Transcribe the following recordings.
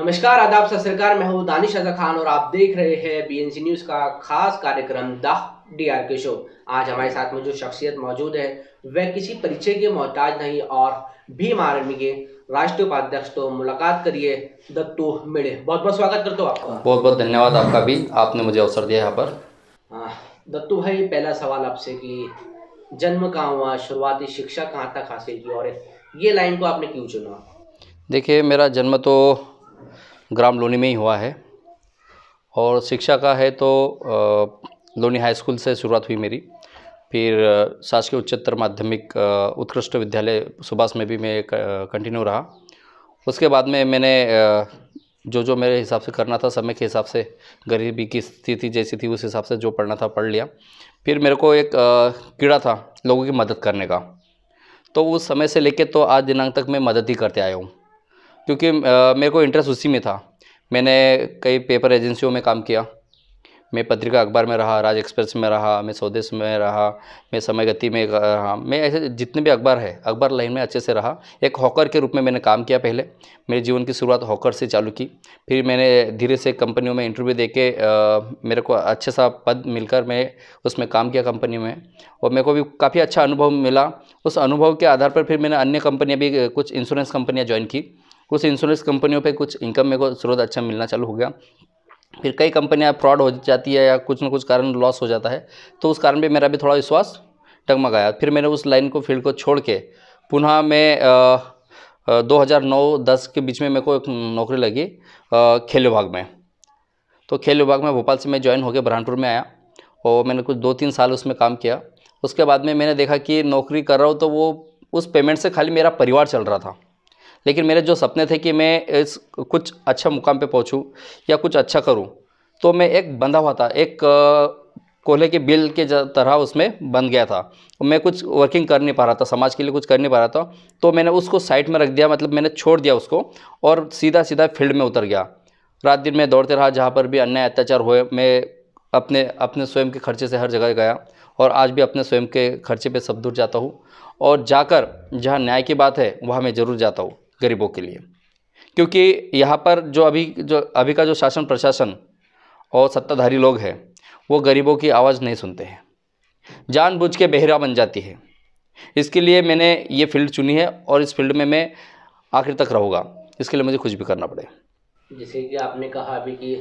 नमस्कार आदाब सत मैं हूँ दानिश अजा खान और आप देख रहे हैं बीएनसी न्यूज का खास कार्यक्रम द डीआर के शो आज हमारे साथ में जो शख्सियत मौजूद है वह किसी परिचय के मोहताज नहीं और भीम आर्मी के राष्ट्रीय उपाध्यक्ष तो मुलाकात करिए दत्तू मिड़े बहुत बहुत स्वागत करते हो आपका बहुत बहुत धन्यवाद आपका भी आपने मुझे अवसर दिया यहाँ पर हाँ, दत्तू भाई पहला सवाल आपसे कि जन्म कहाँ हुआ शुरुआती शिक्षा कहाँ तक हासिल की और ये लाइन को आपने क्यों चुना देखिए मेरा जन्म तो ग्राम लोनी में ही हुआ है और शिक्षा का है तो लोनी हाई स्कूल से शुरुआत हुई मेरी फिर शासकीय उच्चतर माध्यमिक उत्कृष्ट विद्यालय सुभाष में भी मैं कंटिन्यू रहा उसके बाद में मैंने जो जो मेरे हिसाब से करना था समय के हिसाब से गरीबी की स्थिति जैसी थी उस हिसाब से जो पढ़ना था पढ़ लिया फिर मेरे को एक कीड़ा था लोगों की मदद करने का तो उस समय से लेके तो आज दिनांक तक मैं मदद ही करते आया हूँ क्योंकि मेरे को इंटरेस्ट उसी में था मैंने कई पेपर एजेंसियों में काम किया मैं पत्रिका अखबार में रहा राज एक्सप्रेस में रहा मैं स्वदेश में रहा मैं समय गति में रहा मैं ऐसे जितने भी अखबार है अखबार लाइन में अच्छे से रहा एक हॉकर के रूप में मैंने काम किया पहले मेरे जीवन की शुरुआत हॉकर से चालू की फिर मैंने धीरे से कंपनियों में इंटरव्यू दे के मेरे को अच्छे सा पद मिलकर मैं उसमें काम किया कंपनी में और मेरे को भी काफ़ी अच्छा अनुभव मिला उस अनुभव के आधार पर फिर मैंने अन्य कंपनियाँ भी कुछ इंश्योरेंस कंपनियाँ ज्वाइन की कुछ इंश्योरेंस कंपनियों पे कुछ इनकम में को स्रोत अच्छा मिलना चालू हो गया फिर कई कंपनियां फ्रॉड हो जाती है या कुछ ना कुछ कारण लॉस हो जाता है तो उस कारण भी मेरा भी थोड़ा विश्वास टगमगाया फिर मैंने उस लाइन को फील्ड को छोड़ के पुनः मैं दो हज़ार के बीच में मेरे को एक नौकरी लगी खेल विभाग में तो खेल विभाग में भोपाल से मैं ज्वाइन होकर बुरहानपुर में आया और मैंने कुछ दो तीन साल उसमें काम किया उसके बाद में मैंने देखा कि नौकरी कर रहा हूँ तो वो उस पेमेंट से खाली मेरा परिवार चल रहा था लेकिन मेरे जो सपने थे कि मैं इस कुछ अच्छा मुकाम पे पहुँचूँ या कुछ अच्छा करूँ तो मैं एक बंधा हुआ था एक कोले के बिल के तरह उसमें बन गया था मैं कुछ वर्किंग कर नहीं पा रहा था समाज के लिए कुछ कर नहीं पा रहा था तो मैंने उसको साइड में रख दिया मतलब मैंने छोड़ दिया उसको और सीधा सीधा फील्ड में उतर गया रात दिन मैं दौड़ते रहा जहाँ पर भी अन्याय अत्याचार हुए मैं अपने अपने स्वयं के खर्चे से हर जगह गया और आज भी अपने स्वयं के खर्चे पे सब दूर जाता हूँ और जाकर जहाँ न्याय की बात है वहाँ मैं ज़रूर जाता हूँ गरीबों के लिए क्योंकि यहाँ पर जो अभी जो अभी का जो शासन प्रशासन और सत्ताधारी लोग हैं वो गरीबों की आवाज़ नहीं सुनते हैं जानबूझ के बेहरा बन जाती है इसके लिए मैंने ये फील्ड चुनी है और इस फील्ड में मैं आखिर तक रहूँगा इसके लिए मुझे कुछ भी करना पड़े जैसे कि आपने कहा अभी कि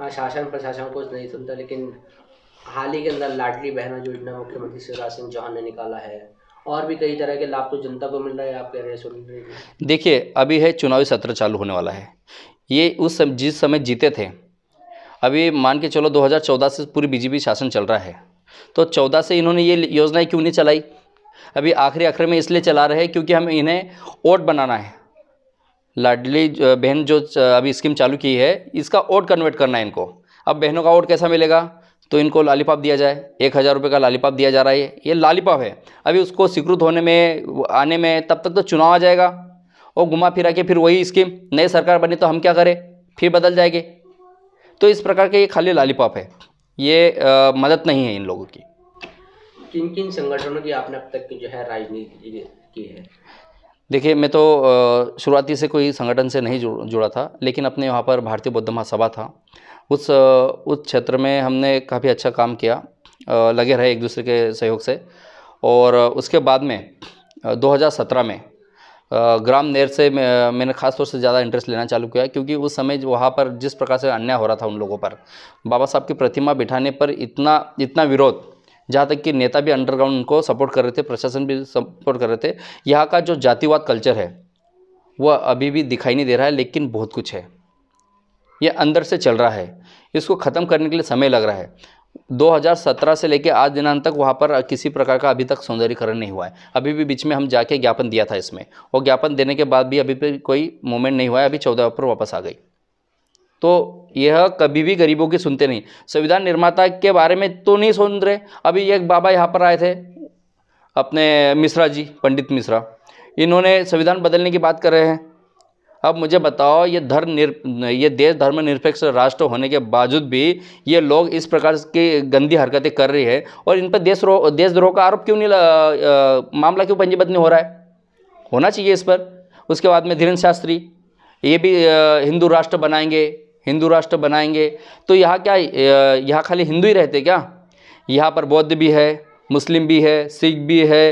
हाँ, शासन प्रशासन कुछ नहीं सुनता लेकिन हाल ही के अंदर लाडली बहना योजना मुख्यमंत्री शिवराज सिंह चौहान ने निकाला है और भी कई तरह के लाभ तो जनता को मिल रहा है आपके रेस्टोरेंट रहे देखिए अभी है चुनावी सत्र चालू होने वाला है ये उस सम, जिस समय जीते थे अभी मान के चलो 2014 से पूरी बीजेपी शासन चल रहा है तो 14 से इन्होंने ये योजनाएं क्यों नहीं चलाई अभी आखिरी आखिर में इसलिए चला रहे हैं क्योंकि हम इन्हें वोट बनाना है लाडली बहन जो अभी स्कीम चालू की है इसका वोट कन्वर्ट करना है इनको अब बहनों का वोट कैसा मिलेगा तो इनको लालीपाप दिया जाए एक हज़ार रुपये का लालीपाप दिया जा रहा है ये लालीपाप है अभी उसको स्वीकृत होने में आने में तब तक तो चुनाव आ जाएगा और घुमा फिरा के फिर वही स्कीम नई सरकार बनी तो हम क्या करें फिर बदल जाएंगे तो इस प्रकार के ये खाली लालीपाप है ये आ, मदद नहीं है इन लोगों की किन किन संगठनों की आपने अब तक की जो है राजनीति की है देखिए मैं तो शुरुआती से कोई संगठन से नहीं जुड़ जुड़ा था लेकिन अपने वहाँ पर भारतीय बौद्ध महासभा था उस उस क्षेत्र में हमने काफ़ी अच्छा काम किया लगे रहे एक दूसरे के सहयोग से और उसके बाद में 2017 में ग्राम नेर से मैंने ख़ास तौर से ज़्यादा इंटरेस्ट लेना चालू किया क्योंकि उस समय वहाँ पर जिस प्रकार से अन्याय हो रहा था उन लोगों पर बाबा साहब की प्रतिमा बिठाने पर इतना इतना विरोध जहाँ तक कि नेता भी अंडरग्राउंड उनको सपोर्ट कर रहे थे प्रशासन भी सपोर्ट कर रहे थे यहाँ का जो जातिवाद कल्चर है वह अभी भी दिखाई नहीं दे रहा है लेकिन बहुत कुछ है ये अंदर से चल रहा है इसको ख़त्म करने के लिए समय लग रहा है 2017 से लेकर आज दिनांक तक वहाँ पर किसी प्रकार का अभी तक सौंदर्यकरण नहीं हुआ है अभी भी बीच में हम जाके ज्ञापन दिया था इसमें और ज्ञापन देने के बाद भी अभी भी कोई मूवमेंट नहीं हुआ है अभी चौदह पर वापस आ गई तो यह कभी भी गरीबों की सुनते नहीं संविधान निर्माता के बारे में तो नहीं सुन रहे अभी एक बाबा यहाँ पर आए थे अपने मिश्रा जी पंडित मिश्रा इन्होंने संविधान बदलने की बात कर रहे हैं अब मुझे बताओ ये धर्म निर ये देश धर्मनिरपेक्ष राष्ट्र होने के बावजूद भी ये लोग इस प्रकार की गंदी हरकतें कर रही है और इन पर देशद्रोह देशद्रोह का आरोप क्यों नहीं आ, आ, मामला क्यों पंजीबद्ध नहीं हो रहा है होना चाहिए इस पर उसके बाद में धीरेन्द्र शास्त्री ये भी हिंदू राष्ट्र बनाएंगे हिंदू राष्ट्र बनाएंगे तो यहाँ क्या यहाँ खाली हिंदू ही रहते क्या यहाँ पर बौद्ध भी है मुस्लिम भी है सिख भी है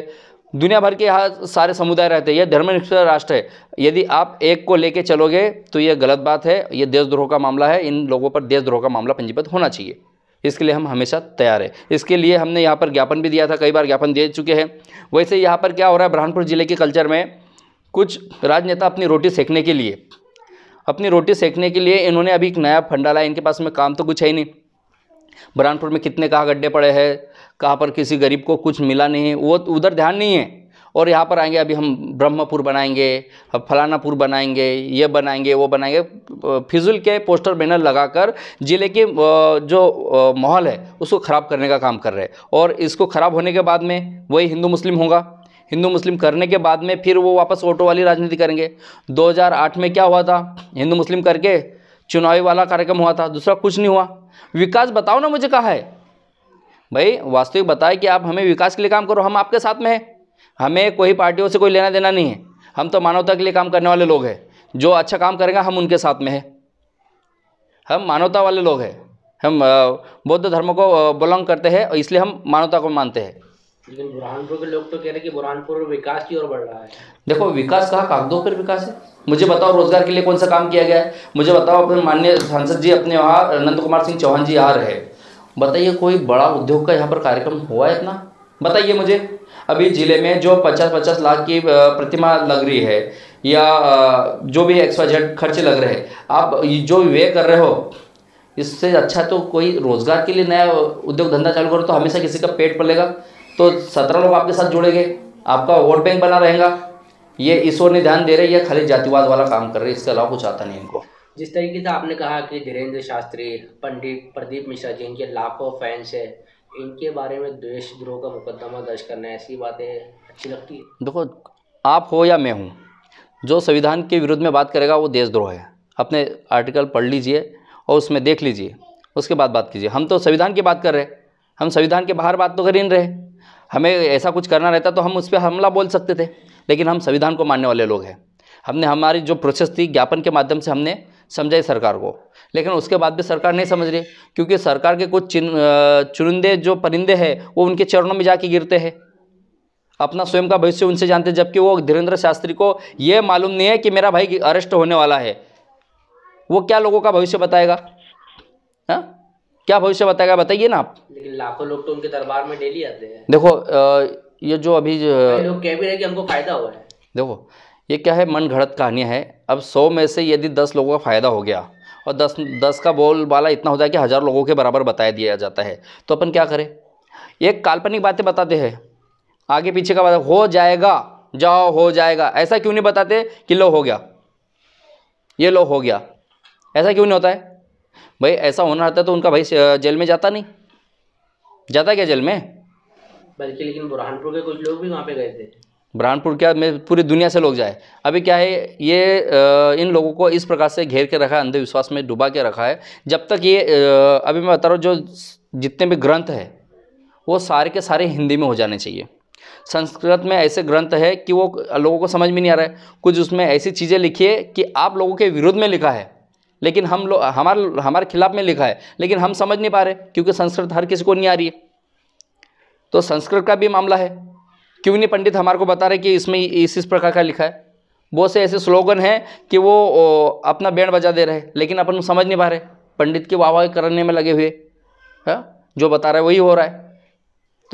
दुनिया भर के यहाँ सारे समुदाय रहते हैं यह धर्मनिरपेक्ष राष्ट्र है यदि आप एक को लेके चलोगे तो यह गलत बात है ये देशद्रोह का मामला है इन लोगों पर देशद्रोह का मामला पंजीबद्ध होना चाहिए इसके लिए हम हमेशा तैयार है इसके लिए हमने यहाँ पर ज्ञापन भी दिया था कई बार ज्ञापन दे चुके हैं वैसे यहाँ पर क्या हो रहा है बुरहानपुर ज़िले के कल्चर में कुछ राजनेता अपनी रोटी सेकने के लिए अपनी रोटी सेकने के लिए इन्होंने अभी एक नया फंड डाला इनके पास में काम तो कुछ है ही नहीं बुरहानपुर में कितने कहाँ गड्ढे पड़े हैं कहाँ पर किसी गरीब को कुछ मिला नहीं वो तो उधर ध्यान नहीं है और यहाँ पर आएंगे अभी हम ब्रह्मपुर बनाएंगे फलानापुर बनाएंगे ये बनाएंगे वो बनाएंगे फिजुल के पोस्टर बैनर लगाकर ज़िले के जो माहौल है उसको ख़राब करने का काम कर रहे हैं और इसको ख़राब होने के बाद में वही हिंदू मुस्लिम होगा हिंदू मुस्लिम करने के बाद में फिर वो वापस वोटों वाली राजनीति करेंगे 2008 में क्या हुआ था हिंदू मुस्लिम करके चुनावी वाला कार्यक्रम हुआ था दूसरा कुछ नहीं हुआ विकास बताओ ना मुझे कहा है भाई वास्तविक बताए कि आप हमें विकास के लिए काम करो हम आपके साथ में हैं हमें कोई पार्टियों से कोई लेना देना नहीं है हम तो मानवता के लिए काम करने वाले लोग हैं जो अच्छा काम करेंगे हम उनके साथ में हैं हम मानवता वाले लोग हैं हम बौद्ध धर्म को बिलोंग करते हैं और इसलिए हम मानवता को मानते हैं लेकिन बुरहानपुर के लोग तो कह रहे हैं कि बुरहानपुर विकास की ओर बढ़ रहा है देखो विकास कहाँ कागजों पर विकास है मुझे बताओ रोजगार के लिए कौन सा काम किया गया है मुझे बताओ अपने माननीय सांसद जी अपने वहाँ नंद कुमार सिंह चौहान जी आ रहे बताइए कोई बड़ा उद्योग का यहाँ पर कार्यक्रम हुआ है इतना बताइए मुझे अभी ज़िले में जो पचास पचास लाख की प्रतिमा लग रही है या जो भी एक्स जेड खर्चे लग रहे हैं आप जो व्यय कर रहे हो इससे अच्छा तो कोई रोजगार के लिए नया उद्योग धंधा चालू करो तो हमेशा किसी का पेट पलेगा तो सत्रह लोग आपके साथ जुड़ेंगे आपका वोट बैंक बना रहेगा ये ईश्वर ने ध्यान दे रहे है खाली जातिवाद वाला काम कर रहे हैं इसके अलावा कुछ आता नहीं इनको जिस तरीके से आपने कहा कि धीरेन्द्र शास्त्री पंडित प्रदीप मिश्रा जी इनके लाखों फैंस है इनके बारे में द्वेश द्रोह का मुकदमा दर्ज करना ऐसी बातें अच्छी लगती है देखो आप हो या मैं हूँ जो संविधान के विरुद्ध में बात करेगा वो देशद्रोह है अपने आर्टिकल पढ़ लीजिए और उसमें देख लीजिए उसके बाद बात कीजिए हम तो संविधान की बात कर रहे हैं हम संविधान के बाहर बात तो कर ही नहीं रहे हमें ऐसा कुछ करना रहता तो हम उस पर हमला बोल सकते थे लेकिन हम संविधान को मानने वाले लोग हैं हमने हमारी जो प्रोसेस थी ज्ञापन के माध्यम से हमने समझाई सरकार को लेकिन उसके बाद भी सरकार नहीं समझ रही क्योंकि सरकार के कुछ चुनिंदे जो परिंदे हैं वो उनके चरणों में जाके गिरते हैं अपना स्वयं का भविष्य उनसे जानते जबकि वो धीरेन्द्र शास्त्री को ये मालूम नहीं है कि मेरा भाई अरेस्ट होने वाला है वो क्या लोगों का भविष्य बताएगा हा? क्या भविष्य बताएगा बताइए ना आप लेकिन लाखों लोग तो उनके दरबार में डेली आते हैं देखो ये जो अभी लोग कह भी रहे कि हमको फ़ायदा हुआ है देखो ये क्या है मन घड़त कहानियाँ है अब सौ में से यदि दस लोगों का फ़ायदा हो गया और दस दस का बोल वाला इतना होता है कि हज़ार लोगों के बराबर बताया दिया जाता है तो अपन क्या करें एक काल्पनिक बातें बताते हैं आगे पीछे का बात हो जाएगा जाओ हो जाएगा ऐसा क्यों नहीं बताते कि लो हो गया ये लो हो गया ऐसा क्यों नहीं होता है भाई ऐसा होना रहता तो उनका भाई जेल में जाता नहीं जाता क्या जेल में बल्कि लेकिन बुरहानपुर के कुछ लोग भी वहाँ पे गए थे बुरहानपुर क्या मैं पूरी दुनिया से लोग जाए अभी क्या है ये इन लोगों को इस प्रकार से घेर के रखा है अंधविश्वास में डुबा के रखा है जब तक ये अभी मैं बता रहा हूँ जो जितने भी ग्रंथ है वो सारे के सारे हिंदी में हो जाने चाहिए संस्कृत में ऐसे ग्रंथ है कि वो लोगों को समझ में नहीं आ रहा है कुछ उसमें ऐसी चीज़ें लिखी है कि आप लोगों के विरोध में लिखा है लेकिन हम लोग हमारे हमारे खिलाफ़ में लिखा है लेकिन हम समझ नहीं पा रहे क्योंकि संस्कृत हर किसी को नहीं आ रही है तो संस्कृत का भी मामला है क्यों नहीं पंडित हमारे को बता रहे कि इसमें इस इस प्रकार का लिखा है बहुत से ऐसे स्लोगन हैं कि वो अपना बैंड बजा दे रहे लेकिन अपन समझ नहीं पा रहे पंडित के वाह करने में लगे हुए है हाँ? जो बता रहे वही हो रहा है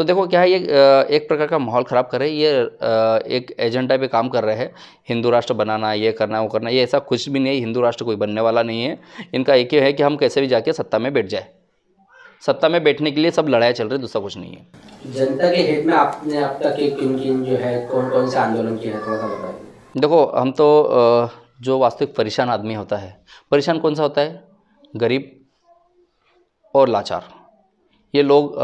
तो देखो क्या है ये एक प्रकार का माहौल ख़राब कर रहे हैं ये एक एजेंडा पे काम कर रहे हैं हिंदू राष्ट्र बनाना ये करना वो करना ये ऐसा कुछ भी नहीं है हिंदू राष्ट्र कोई बनने वाला नहीं है इनका एक ही है कि हम कैसे भी जाके सत्ता में बैठ जाए सत्ता में बैठने के लिए सब लड़ाई चल रही है दूसरा कुछ नहीं है जनता के हित में आपने अब तक किन किन जो है कौन कौन सा आंदोलन किया है थोड़ा सा बताइए देखो हम तो जो वास्तविक परेशान आदमी होता है परेशान कौन सा होता है गरीब और लाचार ये लोग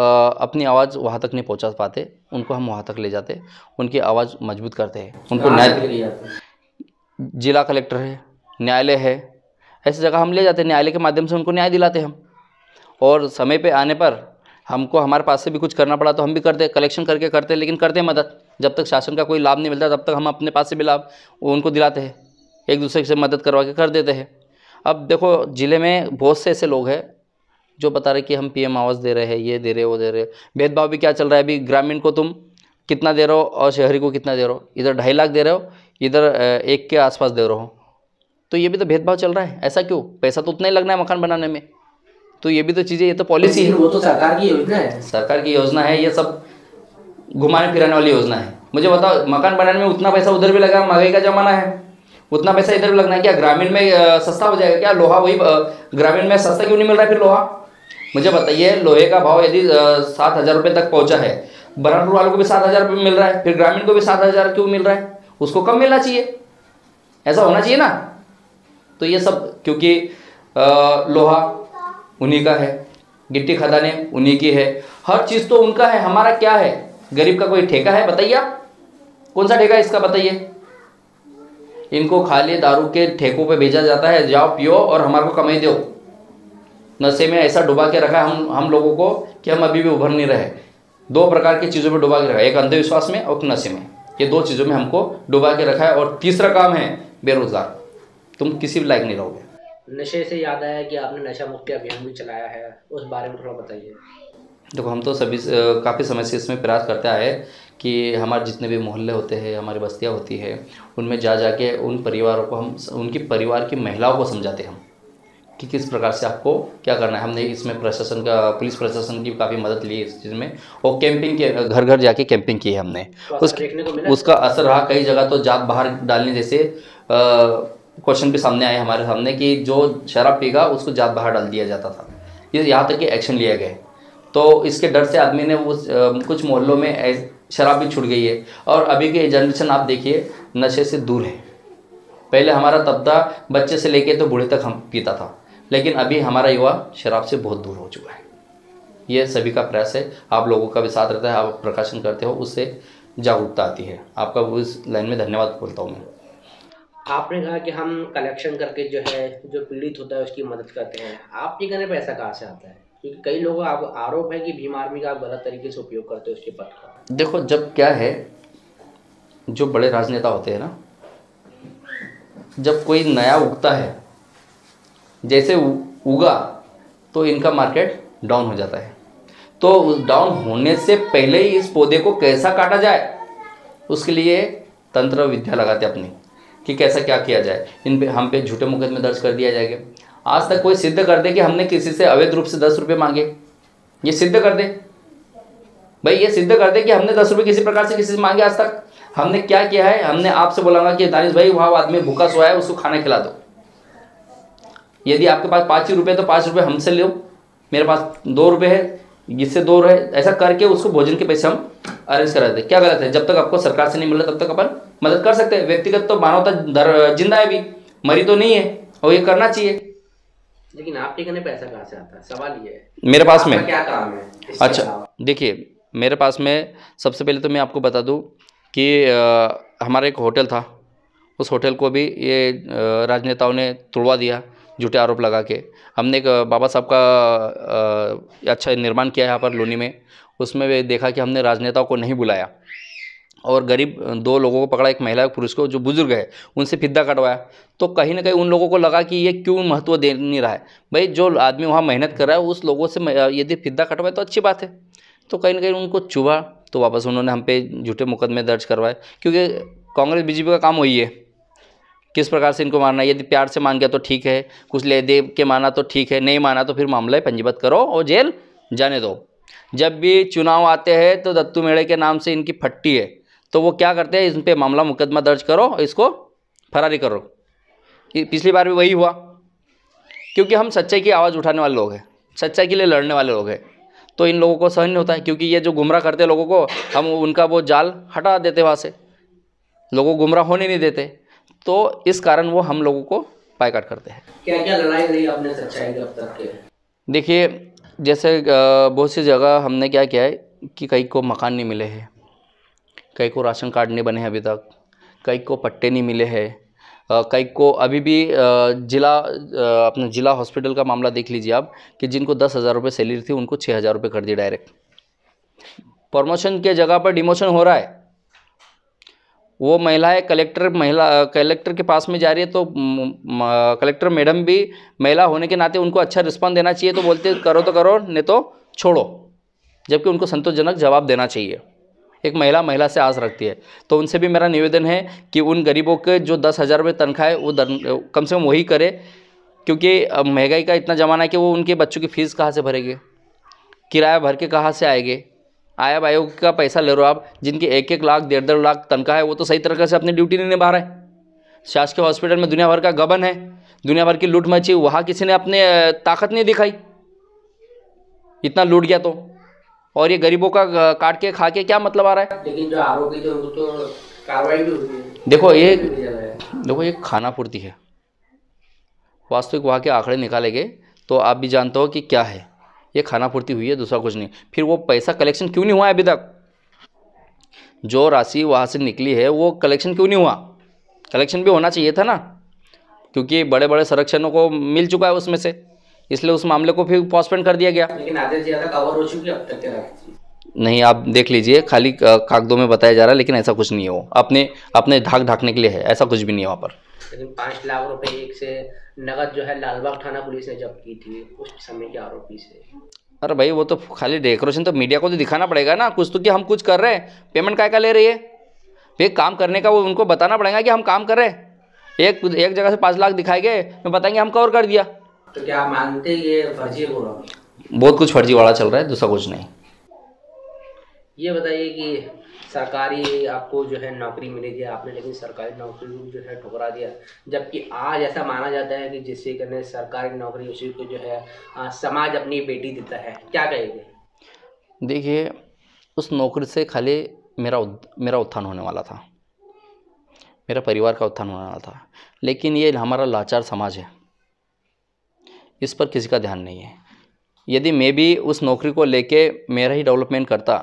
अपनी आवाज़ वहाँ तक नहीं पहुँचा पाते उनको हम वहाँ तक ले जाते उनकी आवाज़ मजबूत करते हैं उनको न्याय जिला कलेक्टर है न्यायालय है ऐसी जगह हम ले जाते हैं न्यायालय के माध्यम से उनको न्याय दिलाते हम और समय पे आने पर हमको हमारे पास से भी कुछ करना पड़ा तो हम भी करते कलेक्शन करके करते लेकिन करते मदद जब तक शासन का कोई लाभ नहीं मिलता तब तक हम अपने पास से भी लाभ उनको दिलाते हैं एक दूसरे से मदद करवा के कर देते हैं अब देखो ज़िले में बहुत से ऐसे लोग हैं जो बता रहे कि हम पीएम आवास दे रहे हैं ये दे रहे वो दे रहे भेदभाव भी क्या चल रहा है अभी ग्रामीण को तुम कितना दे रहे हो और शहरी को कितना दे रहे हो इधर ढाई लाख दे रहे हो इधर एक के आसपास दे रहे हो तो ये भी तो भेदभाव चल रहा है ऐसा क्यों पैसा तो उतना ही लगना है मकान बनाने में तो ये भी तो चीज़ें ये तो पॉलिसी है वो तो सरकार की योजना है सरकार की योजना है ये सब घुमाने फिराने वाली योजना है मुझे बताओ मकान बनाने में उतना पैसा उधर भी लगा महंगाई का ज़माना है उतना पैसा इधर भी लगना है क्या ग्रामीण में सस्ता हो जाएगा क्या लोहा वही ग्रामीण में सस्ता क्यों नहीं मिल रहा है फिर लोहा मुझे बताइए लोहे का भाव यदि सात हज़ार रुपये तक पहुंचा है बरहपुर वालों को भी सात हज़ार रुपये मिल रहा है फिर ग्रामीण को भी सात हज़ार क्यों मिल रहा है उसको कम मिलना चाहिए ऐसा होना चाहिए ना तो ये सब क्योंकि लोहा उन्हीं का है गिट्टी खदाने उन्हीं की है हर चीज़ तो उनका है हमारा क्या है गरीब का कोई ठेका है बताइए आप कौन सा ठेका है इसका बताइए इनको खाली दारू के ठेकों पे भेजा जाता है जाओ पियो और हमारे को कमाई दो नशे में ऐसा डुबा के रखा है हम हम लोगों को कि हम अभी भी उभर नहीं रहे दो प्रकार की चीज़ों में डुबा के रखा है एक अंधविश्वास में और नशे में ये दो चीज़ों में हमको डुबा के रखा है और तीसरा काम है बेरोजगार तुम किसी भी लायक नहीं रहोगे नशे से याद आया कि आपने नशा मुक्ति अभियान भी चलाया है उस बारे में थोड़ा बताइए देखो हम तो सभी काफ़ी समय से इसमें प्रयास करते आए कि हमारे जितने भी मोहल्ले होते हैं हमारी बस्तियाँ होती है उनमें जा जाके उन परिवारों को हम उनकी परिवार की महिलाओं को समझाते हम कि किस प्रकार से आपको क्या करना है हमने इसमें प्रशासन का पुलिस प्रशासन की काफ़ी मदद ली इस चीज़ में और कैंपिंग के घर घर जाके कैंपिंग की है हमने तो उस उसका असर रहा कई जगह तो जाप बाहर डालने जैसे क्वेश्चन भी सामने आए हमारे सामने कि जो शराब पीगा उसको जात बाहर डाल दिया जाता था ये यहाँ तक कि एक्शन लिया गया तो इसके डर से आदमी ने उस कुछ मोहल्लों में शराब भी छूट गई है और अभी की जनरेशन आप देखिए नशे से दूर है पहले हमारा तबका बच्चे से लेके तो बूढ़े तक हम पीता था लेकिन अभी हमारा युवा शराब से बहुत दूर हो चुका है ये सभी का प्रयास है आप लोगों का भी साथ रहता है आप प्रकाशन करते हो उससे जागरूकता आती है आपका इस लाइन में धन्यवाद बोलता हूँ मैं आपने कहा कि हम कलेक्शन करके जो है जो पीड़ित होता है उसकी मदद करते हैं आपके कहने पर ऐसा कहाँ से आता है क्योंकि कई लोग आप आपको आरोप है कि भीम आर्मी का आप गलत तरीके से उपयोग करते हो उसके पद का देखो जब क्या है जो बड़े राजनेता होते हैं ना जब कोई नया उगता है जैसे उगा तो इनका मार्केट डाउन हो जाता है तो डाउन होने से पहले ही इस पौधे को कैसा काटा जाए उसके लिए तंत्र विद्या लगाते अपनी कि कैसा क्या किया जाए इन पे हम पे झूठे मुकदमे दर्ज कर दिया जाएगा आज तक कोई सिद्ध कर दे कि हमने किसी से अवैध रूप से दस रुपये मांगे ये सिद्ध कर दे भाई ये सिद्ध कर दे कि हमने दस रुपये किसी प्रकार से किसी से मांगे आज तक हमने क्या किया है हमने आपसे बोला कि दानिश भाई वहाँ आदमी भूखा सोया है उसको खाना खिला दो यदि आपके पास पाँच ही रुपये तो पाँच रुपये हमसे लो मेरे पास दो रुपये है जिससे दो है ऐसा करके उसको भोजन के पैसे हम अरेंज करा देते क्या गलत है जब तक आपको सरकार से नहीं मिल रहा तब तक अपन मदद कर सकते हैं व्यक्तिगत तो मानवता तो जिंदा है भी मरी तो नहीं है और ये करना चाहिए लेकिन आपके कहने पैसा कहाँ से आता है सवाल ये है मेरे पास में क्या काम है अच्छा देखिए मेरे पास में सबसे पहले तो मैं आपको बता दूँ कि हमारा एक होटल था उस होटल को भी ये राजनेताओं ने तोड़वा दिया झूठे आरोप लगा के हमने एक बाबा साहब का अच्छा निर्माण किया यहाँ पर लोनी में उसमें वे देखा कि हमने राजनेताओं को नहीं बुलाया और गरीब दो लोगों को पकड़ा एक महिला एक पुरुष को जो बुजुर्ग है उनसे फिद्दा कटवाया तो कहीं ना कहीं उन लोगों को लगा कि ये क्यों महत्व दे नहीं रहा है भाई जो आदमी वहाँ मेहनत कर रहा है उस लोगों से यदि फिद्दा कटवाए तो अच्छी बात है तो कहीं ना कहीं उनको चुभा तो वापस उन्होंने हम पे झूठे मुकदमे दर्ज करवाए क्योंकि कांग्रेस बीजेपी का काम वही है किस प्रकार से इनको मारना यदि प्यार से मान गया तो ठीक है कुछ ले दे के माना तो ठीक है नहीं माना तो फिर मामला पंजीबद्ध करो और जेल जाने दो जब भी चुनाव आते हैं तो दत्तू मेड़े के नाम से इनकी फट्टी है तो वो क्या करते हैं इन पर मामला मुकदमा दर्ज करो इसको फरारी करो पिछली बार भी वही हुआ क्योंकि हम सच्चाई की आवाज़ उठाने वाले लोग हैं सच्चाई के लिए लड़ने वाले लोग हैं तो इन लोगों को सहन नहीं होता है क्योंकि ये जो गुमराह करते हैं लोगों को हम उनका वो जाल हटा देते वहाँ से लोगों को गुमराह होने नहीं देते तो इस कारण वो हम लोगों को बायकाट करते हैं क्या क्या लड़ाई रही आपने सच्चाई अब तक के देखिए जैसे बहुत सी जगह हमने क्या किया है कि कई को मकान नहीं मिले हैं कई को राशन कार्ड नहीं बने हैं अभी तक कई को पट्टे नहीं मिले हैं कई को अभी भी जिला अपने जिला हॉस्पिटल का मामला देख लीजिए आप कि जिनको दस हज़ार रुपये सैलरी थी उनको छः हज़ार रुपये कर दी डायरेक्ट प्रमोशन के जगह पर डिमोशन हो रहा है वो महिलाएँ कलेक्टर महिला कलेक्टर के पास में जा रही है तो कलेक्टर मैडम भी महिला होने के नाते उनको अच्छा रिस्पॉन्स देना चाहिए तो बोलते करो तो करो नहीं तो छोड़ो जबकि उनको संतोषजनक जवाब देना चाहिए एक महिला महिला से आस रखती है तो उनसे भी मेरा निवेदन है कि उन गरीबों के जो दस हज़ार रुपये तनख्वाह है वो दर, कम से कम वही करे क्योंकि महंगाई का इतना ज़माना है कि वो उनके बच्चों की फ़ीस कहाँ से भरेंगे किराया भर के कहाँ से आएंगे आया आयोग का पैसा ले रहे हो आप जिनकी एक एक लाख डेढ़ डेढ़ लाख तनख्वाह है वो तो सही तरीके से अपनी ड्यूटी नहीं निभा रहे शासकीय हॉस्पिटल में दुनिया भर का गबन है दुनिया भर की लूट मची वहाँ किसी ने अपने ताकत नहीं दिखाई इतना लूट गया तो और ये गरीबों का काट के खा के क्या मतलब आ रहा है लेकिन जो आरोपी थे उनको तो कार्रवाई भी हुई देखो ये देखो ये खाना पूर्ति है वास्तविक वहाँ के आंकड़े निकालेंगे तो आप भी जानते हो कि क्या है ये खाना पूर्ति हुई है दूसरा कुछ नहीं फिर वो पैसा कलेक्शन क्यों नहीं हुआ है अभी तक जो राशि वहाँ से निकली है वो कलेक्शन क्यों नहीं हुआ कलेक्शन भी होना चाहिए था ना क्योंकि बड़े बड़े संरक्षणों को मिल चुका है उसमें से इसलिए उस मामले को फिर पॉस्टपेंड कर दिया गया लेकिन आधे से ज़्यादा कवर हो चुकी है अब तक के नहीं आप देख लीजिए खाली कागदों में बताया जा रहा है लेकिन ऐसा कुछ नहीं है वो अपने अपने ढाक ढाकने के लिए है ऐसा कुछ भी नहीं है वहाँ पर लेकिन पाँच लाख रुपए एक से नगद जो है लालबाग थाना पुलिस ने जब्त की थी उस समय के आरोपी से अरे भाई वो तो खाली डेकोरेशन तो मीडिया को तो दिखाना पड़ेगा ना कुछ तो कि हम कुछ कर रहे हैं पेमेंट क्या का ले रही है भाई काम करने का वो उनको बताना पड़ेगा कि हम काम कर रहे हैं एक एक जगह से पाँच लाख दिखाए गए तो बताएंगे हम कवर कर दिया तो क्या मानते ये फर्जी हो रहा बहुत कुछ फर्जी वाला चल रहा है दूसरा कुछ नहीं ये बताइए कि सरकारी आपको जो है नौकरी मिली थी आपने लेकिन सरकारी नौकरी को जो है ठुकरा दिया जबकि आज ऐसा माना जाता है कि जिससे करने सरकारी नौकरी उसी को जो है आ, समाज अपनी बेटी देता है क्या कहेंगे देखिए उस नौकरी से खाली मेरा उद, मेरा उत्थान होने वाला था मेरा परिवार का उत्थान होने वाला था लेकिन ये हमारा लाचार समाज है इस पर किसी का ध्यान नहीं है यदि मैं भी उस नौकरी को लेके मेरा ही डेवलपमेंट करता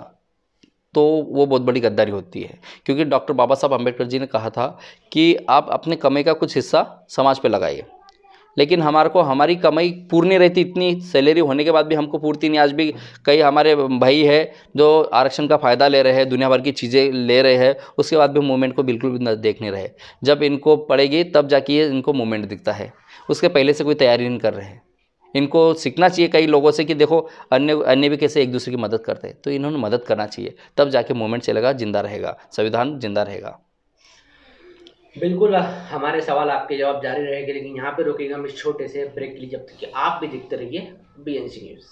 तो वो बहुत बड़ी गद्दारी होती है क्योंकि डॉक्टर बाबा साहब अम्बेडकर जी ने कहा था कि आप अपने कमाई का कुछ हिस्सा समाज पर लगाइए लेकिन हमारे को हमारी कमाई पूरी नहीं रहती इतनी सैलरी होने के बाद भी हमको पूर्ति नहीं आज भी कई हमारे भाई है जो आरक्षण का फ़ायदा ले रहे हैं दुनिया भर की चीज़ें ले रहे हैं उसके बाद भी मूवमेंट को बिल्कुल भी देख नहीं रहे जब इनको पड़ेगी तब जाके इनको मूवमेंट दिखता है उसके पहले से कोई तैयारी नहीं कर रहे हैं इनको सीखना चाहिए कई लोगों से कि देखो अन्य अन्य भी कैसे एक दूसरे की मदद करते हैं तो इन्होंने मदद करना चाहिए तब जाके मूवमेंट चलेगा जिंदा रहेगा संविधान जिंदा रहेगा बिल्कुल हमारे सवाल आपके जवाब जारी रहेंगे लेकिन यहाँ पे रोकेगा हम इस छोटे से ब्रेक के लिए जब तक कि आप भी देखते रहिए बी न्यूज़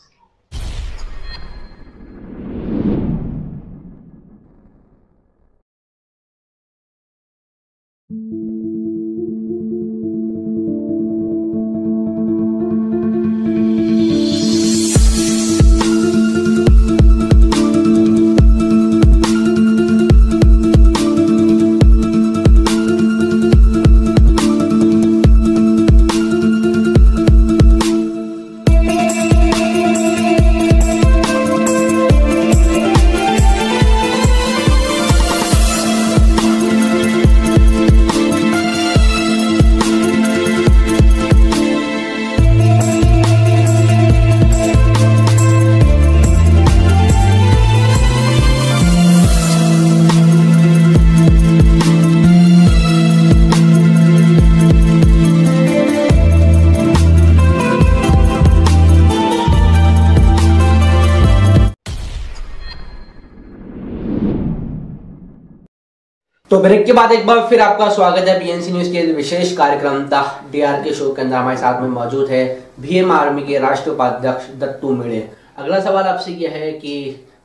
तो ब्रेक के बाद एक बार फिर आपका स्वागत है बीएनसी न्यूज के विशेष कार्यक्रम द डीआर के शो के अंदर हमारे साथ में मौजूद है भीएम आर्मी के राष्ट्रीय उपाध्यक्ष दत्तू मिड़े अगला सवाल आपसे यह है कि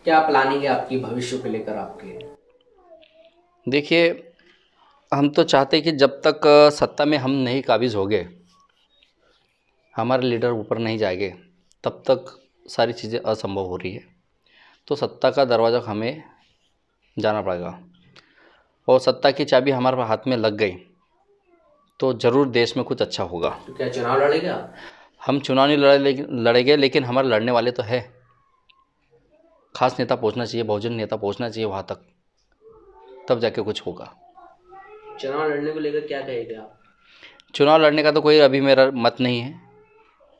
क्या प्लानिंग है आपकी भविष्य को लेकर आपके देखिए हम तो चाहते कि जब तक सत्ता में हम नहीं काबिज़ हो गए हमारे लीडर ऊपर नहीं जाएंगे तब तक सारी चीज़ें असंभव हो रही है तो सत्ता का दरवाज़ा हमें जाना पड़ेगा और सत्ता की चाबी हमारे हाथ में लग गई तो ज़रूर देश में कुछ अच्छा होगा तो क्या चुनाव लड़ेगा हम चुनाव नहीं लड़े लड़ेंगे लेकिन हमारे लड़ने वाले तो है खास नेता पहुंचना चाहिए बहुजन नेता पहुंचना चाहिए वहाँ तक तब जाके कुछ होगा चुनाव लड़ने को लेकर क्या कहेगा आप चुनाव लड़ने का तो कोई अभी मेरा मत नहीं है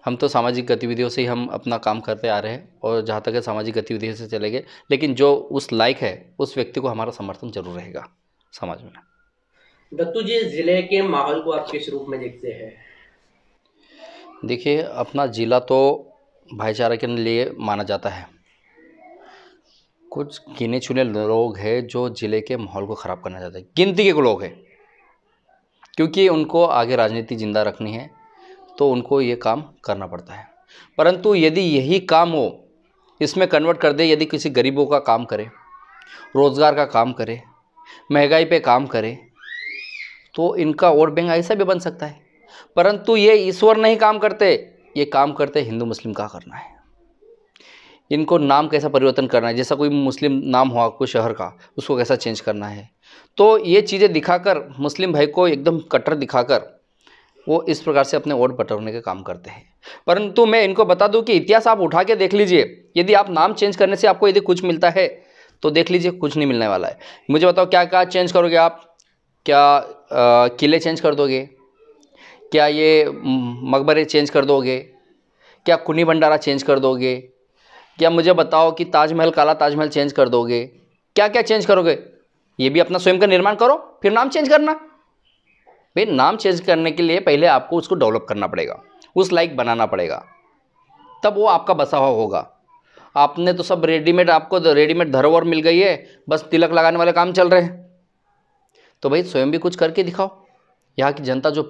हम तो सामाजिक गतिविधियों से ही हम अपना काम करते आ रहे हैं और जहाँ तक है सामाजिक गतिविधियों से चले गए लेकिन जो उस लायक है उस व्यक्ति को हमारा समर्थन जरूर रहेगा समझ में दत्तू जी ज़िले के माहौल को आप किस रूप में देखते हैं देखिए अपना ज़िला तो भाईचारे के लिए माना जाता है कुछ गिने चुने लोग हैं जो ज़िले के माहौल को ख़राब करना चाहते हैं गिनती के लोग हैं क्योंकि उनको आगे राजनीति ज़िंदा रखनी है तो उनको ये काम करना पड़ता है परंतु यदि यही काम हो इसमें कन्वर्ट कर दे यदि किसी गरीबों का काम करे रोज़गार का काम करे महंगाई पे काम करे तो इनका वोट बैंक ऐसा भी बन सकता है परंतु ये ईश्वर नहीं काम करते ये काम करते हिंदू मुस्लिम का करना है इनको नाम कैसा परिवर्तन करना है जैसा कोई मुस्लिम नाम हुआ कोई शहर का उसको कैसा चेंज करना है तो ये चीज़ें दिखाकर मुस्लिम भाई को एकदम कट्टर दिखाकर वो इस प्रकार से अपने वोट बटोरने का काम करते हैं परंतु मैं इनको बता दूं कि इतिहास आप उठा के देख लीजिए यदि आप नाम चेंज करने से आपको यदि कुछ मिलता है तो देख लीजिए कुछ नहीं मिलने वाला है मुझे बताओ क्या क्या चेंज करोगे आप क्या किले चेंज कर दोगे क्या ये मकबरे चेंज कर दोगे क्या कुनी भंडारा चेंज कर दोगे क्या मुझे बताओ कि ताजमहल काला ताजमहल चेंज कर दोगे क्या क्या चेंज करोगे ये भी अपना स्वयं का निर्माण करो फिर नाम चेंज करना भाई नाम चेंज करने के लिए पहले आपको उसको डेवलप करना पड़ेगा उस लाइक बनाना पड़ेगा तब वो आपका बसा हुआ होगा आपने तो सब रेडीमेड आपको रेडीमेड तो धरोहर मिल गई है बस तिलक लगाने वाले काम चल रहे हैं तो भाई स्वयं भी कुछ करके दिखाओ यहाँ की जनता जो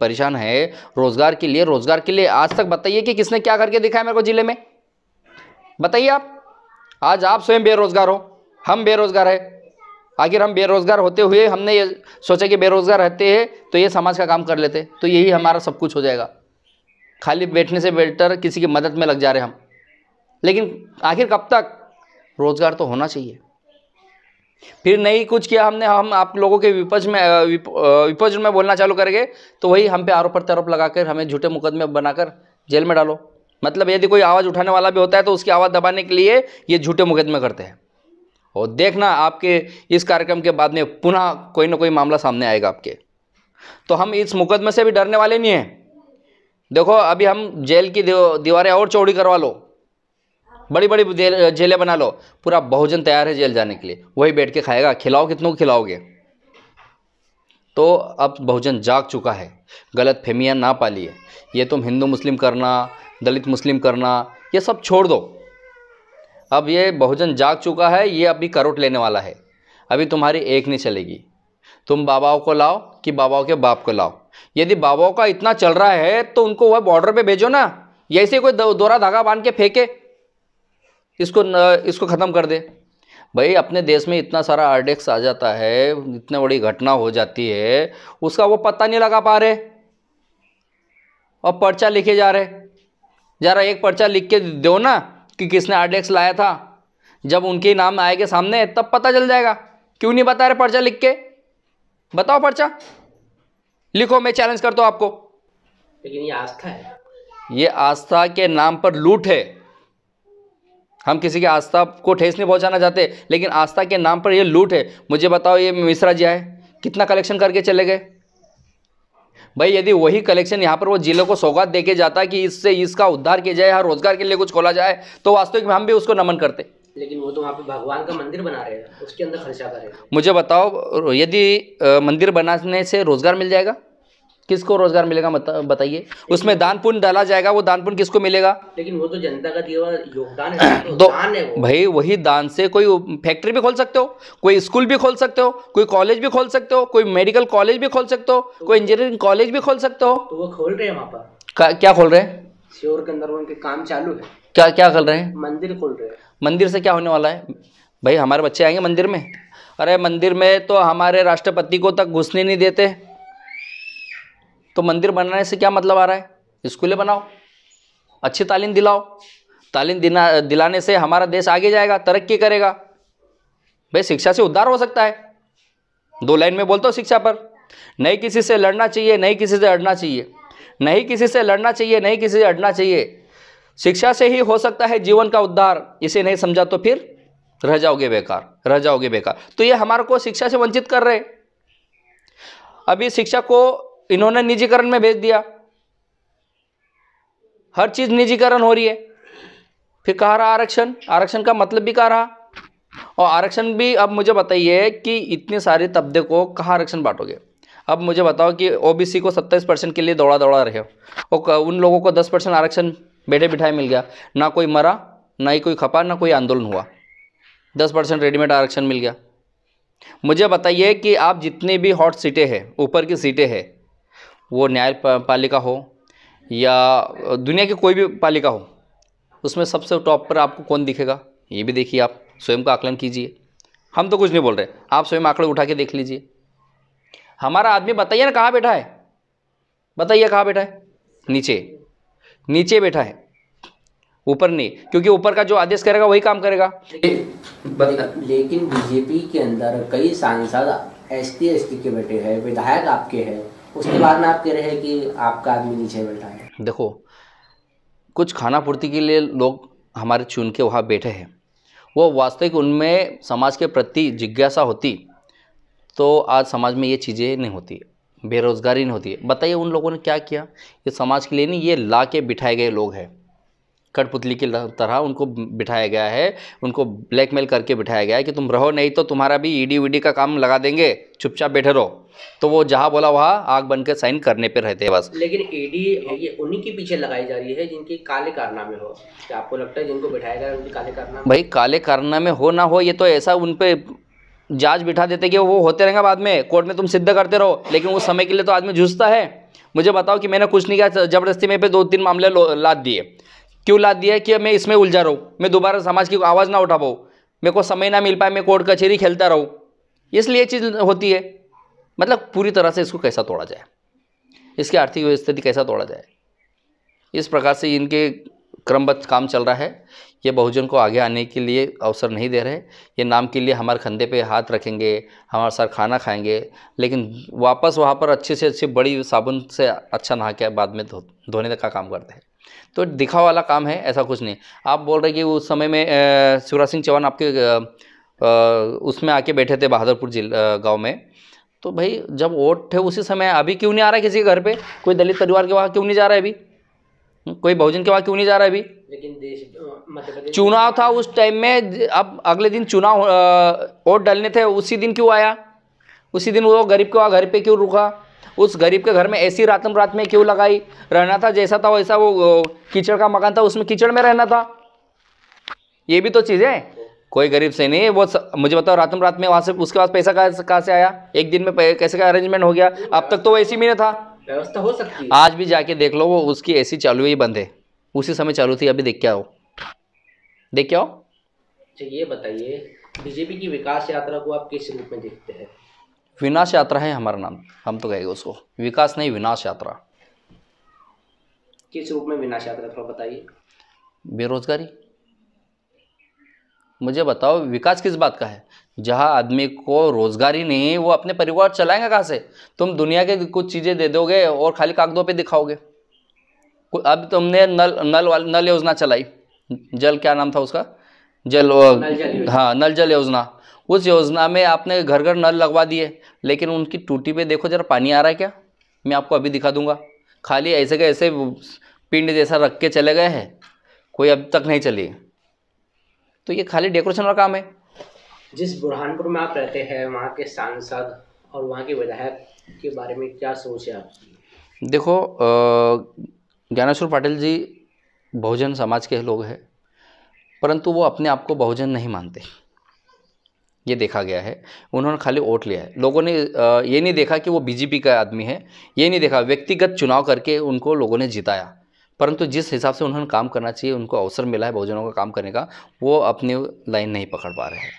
परेशान है रोज़गार के लिए रोज़गार के लिए आज तक बताइए कि किसने क्या करके दिखाया मेरे को ज़िले में बताइए आप आज आप स्वयं बेरोज़गार हो हम बेरोज़गार है आखिर हम बेरोज़गार होते हुए हमने ये सोचा कि बेरोज़गार रहते हैं तो ये समाज का काम कर लेते तो यही हमारा सब कुछ हो जाएगा खाली बैठने से बेटर किसी की मदद में लग जा रहे हम लेकिन आखिर कब तक रोज़गार तो होना चाहिए फिर नहीं कुछ किया हमने हम आप लोगों के विपक्ष में विपक्ष में बोलना चालू करेंगे तो वही हम पे आरोप प्रत्यारोप लगाकर हमें झूठे मुकदमे बनाकर जेल में डालो मतलब यदि कोई आवाज़ उठाने वाला भी होता है तो उसकी आवाज़ दबाने के लिए ये झूठे मुकदमे करते हैं और देखना आपके इस कार्यक्रम के बाद में पुनः कोई ना कोई मामला सामने आएगा आपके तो हम इस मुकदमे से भी डरने वाले नहीं हैं देखो अभी हम जेल की दीवारें और चौड़ी करवा लो बड़ी बड़ी जेलें बना लो पूरा बहुजन तैयार है जेल जाने के लिए वही बैठ के खाएगा खिलाओ कितनों को खिलाओगे तो अब बहुजन जाग चुका है गलत फहमियाँ ना पाली है ये तुम हिंदू मुस्लिम करना दलित मुस्लिम करना ये सब छोड़ दो अब ये बहुजन जाग चुका है ये अभी करोट लेने वाला है अभी तुम्हारी एक नहीं चलेगी तुम बाबाओं को लाओ कि बाबाओं के बाप को लाओ यदि बाबाओं का इतना चल रहा है तो उनको वह बॉर्डर पे भेजो ना ऐसे कोई दोरा धागा बांध के फेंके इसको न, इसको ख़त्म कर दे भाई अपने देश में इतना सारा आर्डेक्स आ जाता है इतनी बड़ी घटना हो जाती है उसका वो पता नहीं लगा पा रहे और पर्चा लिखे जा रहे जरा एक पर्चा लिख के दो ना कि किसने आर्डेक्स लाया था जब उनके नाम आएंगे सामने तब पता चल जाएगा क्यों नहीं बता रहे पर्चा लिख के बताओ पर्चा लिखो मैं चैलेंज करता हूँ आपको लेकिन ये आस्था है ये आस्था के नाम पर लूट है हम किसी की आस्था को ठेस नहीं पहुंचाना चाहते लेकिन आस्था के नाम पर ये लूट है मुझे बताओ ये मिश्रा जी आए कितना कलेक्शन करके चले गए भाई यदि वही कलेक्शन यहाँ पर वो जिले को सौगात देके जाता कि इससे इसका उद्धार किया जाए हर रोजगार के लिए कुछ खोला जाए तो वास्तविक में हम भी उसको नमन करते लेकिन वो तो वहाँ पे भगवान का मंदिर बना रहे हैं उसके अंदर खर्चा कर मुझे बताओ यदि मंदिर बनाने से रोजगार मिल जाएगा किसको रोजगार मिलेगा बताइए उसमें दान पुण्य डाला जाएगा वो दान पुण्य किसको मिलेगा लेकिन वो तो जनता का दिया योगदान है तो, दान है वो। भाई वही दान से कोई फैक्ट्री भी खोल सकते हो कोई स्कूल भी खोल सकते हो कोई कॉलेज भी खोल सकते हो कोई मेडिकल कॉलेज भी खोल सकते हो तो, कोई इंजीनियरिंग कॉलेज भी खोल सकते हो तो वो खोल रहे हैं वहाँ पर क्या खोल रहे हैं के अंदर उनके काम चालू है क्या क्या खोल रहे हैं मंदिर खोल रहे हैं मंदिर से क्या होने वाला है भाई हमारे बच्चे आएंगे मंदिर में अरे मंदिर में तो हमारे राष्ट्रपति को तक घुसने नहीं देते तो मंदिर बनाने से क्या मतलब आ रहा है स्कूलें बनाओ अच्छी तालीम दिलाओ तालीम दिलाने से हमारा देश आगे जाएगा तरक्की करेगा भाई शिक्षा से उद्धार हो सकता है दो लाइन में बोलता हूँ शिक्षा पर नहीं किसी से लड़ना चाहिए नहीं किसी से अड़ना चाहिए नहीं किसी से लड़ना चाहिए नहीं किसी से अड़ना चाहिए शिक्षा से ही हो सकता है जीवन का उद्धार इसे नहीं समझा तो फिर रह जाओगे बेकार रह जाओगे बेकार तो ये हमारे को शिक्षा से वंचित कर रहे अभी शिक्षा को इन्होंने निजीकरण में भेज दिया हर चीज़ निजीकरण हो रही है फिर कहा रहा आरक्षण आरक्षण का मतलब भी कहा रहा और आरक्षण भी अब मुझे बताइए कि इतने सारे तब्दे को कहाँ आरक्षण बांटोगे अब मुझे बताओ कि ओबीसी को 27 परसेंट के लिए दौड़ा दौड़ा रहे हो और उन लोगों को 10 परसेंट आरक्षण बैठे बिठाए मिल गया ना कोई मरा ना ही कोई खपा ना कोई आंदोलन हुआ 10 परसेंट रेडीमेड आरक्षण मिल गया मुझे बताइए कि आप जितनी भी हॉट सीटें हैं ऊपर की सीटें हैं वो न्याय पालिका हो या दुनिया की कोई भी पालिका हो उसमें सबसे टॉप पर आपको कौन दिखेगा ये भी देखिए आप स्वयं का आकलन कीजिए हम तो कुछ नहीं बोल रहे आप स्वयं आंकड़े उठा के देख लीजिए हमारा आदमी बताइए ना कहाँ बैठा है बताइए कहाँ बैठा है नीचे नीचे बैठा है ऊपर नहीं क्योंकि ऊपर का जो आदेश करेगा वही काम करेगा लेकिन बीजेपी के अंदर कई सांसद एस टी के बैठे हैं विधायक आपके हैं उसके बाद में आप कह रहे हैं कि आपका आदमी नीचे बैठा है देखो कुछ खाना पूर्ति के लिए लोग हमारे चुन के वहाँ बैठे हैं वो वास्तविक उनमें समाज के प्रति जिज्ञासा होती तो आज समाज में ये चीज़ें नहीं होती बेरोज़गारी नहीं होती बताइए उन लोगों ने क्या किया ये समाज के लिए नहीं ये ला के बिठाए गए लोग हैं कठपुतली की तरह उनको बिठाया गया है उनको ब्लैकमेल करके बिठाया गया है कि तुम रहो नहीं तो तुम्हारा भी ईडी e वीडी का काम लगा देंगे चुपचाप बैठे रहो तो वो जहाँ बोला वहाँ आग बनकर साइन करने पर रहते हैं बस लेकिन ईडी e ये उन्हीं के पीछे लगाई जा रही है जिनके काले कारनामे हो क्या आपको लगता है जिनको बिठाया गया उनके काले कारनामे भाई काले कारनामे हो ना हो ये तो ऐसा उन पर जांच बिठा देते कि वो होते रहेंगे बाद में कोर्ट में तुम सिद्ध करते रहो लेकिन उस समय के लिए तो आदमी जूझता है मुझे बताओ कि मैंने कुछ नहीं किया जबरदस्ती मेरे पे दो तीन मामले लाद दिए क्यों ला दिया कि मैं इसमें उलझा रहूँ मैं दोबारा समाज की आवाज़ ना उठा पाऊँ मेरे को समय ना मिल पाए मैं कोर्ट कचहरी खेलता रहूँ इसलिए चीज़ होती है मतलब पूरी तरह से इसको कैसा तोड़ा जाए इसकी आर्थिक स्थिति कैसा तोड़ा जाए इस प्रकार से इनके क्रमबद्ध काम चल रहा है ये बहुजन को आगे आने के लिए अवसर नहीं दे रहे ये नाम के लिए हमारे कंधे पे हाथ रखेंगे हमारे साथ खाना खाएंगे लेकिन वापस वहाँ पर अच्छे से अच्छी बड़ी साबुन से अच्छा नहा के बाद में धोने का काम करते हैं तो दिखा वाला काम है ऐसा कुछ नहीं आप बोल रहे कि उस समय में शिवराज सिंह चौहान आपके उसमें आके बैठे थे बहादुरपुर जिल गाँव में तो भाई जब वोट थे उसी समय अभी क्यों नहीं आ रहा है किसी के घर पर कोई दलित परिवार के वहाँ क्यों नहीं जा रहा है अभी हम्म, कोई बहुजन के वहाँ क्यों नहीं जा रहा है अभी लेकिन देश चुनाव था उस टाइम में अब अगले दिन चुनाव वोट डालने थे उसी दिन क्यों आया उसी दिन वो गरीब के वहाँ घर पे क्यों रुका उस गरीब के घर में ऐसी रातम रात में क्यों लगाई रहना था जैसा था वैसा वो कीचड़ का मकान था उसमें कीचड़ में रहना था ये भी तो चीज़ है कोई गरीब से नहीं वो स... मुझे बताओ रातम रात में वहाँ से उसके पास पैसा कहाँ से आया एक दिन में कैसे का अरेंजमेंट हो गया अब तक तो वो ऐसी भी नहीं था व्यवस्था हो सकती है आज भी जाके देख लो वो उसकी सी चालू ही बंद है उसी समय चालू थी अभी देख के हो देख क्या अच्छा, हो ये बताइए बीजेपी की विकास यात्रा को आप किस रूप में देखते हैं विनाश यात्रा है हमारा नाम हम तो कहेंगे उसको विकास नहीं विनाश यात्रा किस रूप में विनाश यात्रा थोड़ा बताइए बेरोजगारी मुझे बताओ विकास किस बात का है जहाँ आदमी को रोजगारी नहीं वो अपने परिवार चलाएंगे कहाँ से तुम दुनिया के कुछ चीज़ें दे दोगे और खाली कागजों पे दिखाओगे अब तुमने नल नल वाल नल योजना चलाई जल क्या नाम था उसका जल, जल हाँ नल जल योजना उस योजना में आपने घर घर नल लगवा दिए लेकिन उनकी टूटी पे देखो जरा पानी आ रहा है क्या मैं आपको अभी दिखा दूंगा खाली ऐसे के ऐसे पिंड जैसा रख के चले गए हैं कोई अब तक नहीं चली तो ये खाली डेकोरेशन का काम है जिस बुरहानपुर में आप रहते हैं वहाँ के सांसद और वहाँ के विधायक के बारे में क्या सोच है आपकी देखो ज्ञानेश्वर पाटिल जी बहुजन समाज के लोग हैं परंतु वो अपने आप को बहुजन नहीं मानते ये देखा गया है उन्होंने खाली वोट लिया है लोगों ने ये नहीं देखा कि वो बीजेपी का आदमी है ये नहीं देखा व्यक्तिगत चुनाव करके उनको लोगों ने जिताया परंतु जिस हिसाब से उन्होंने काम करना चाहिए उनको अवसर मिला है बहुजनों का काम करने का वो अपनी लाइन नहीं पकड़ पा रहे हैं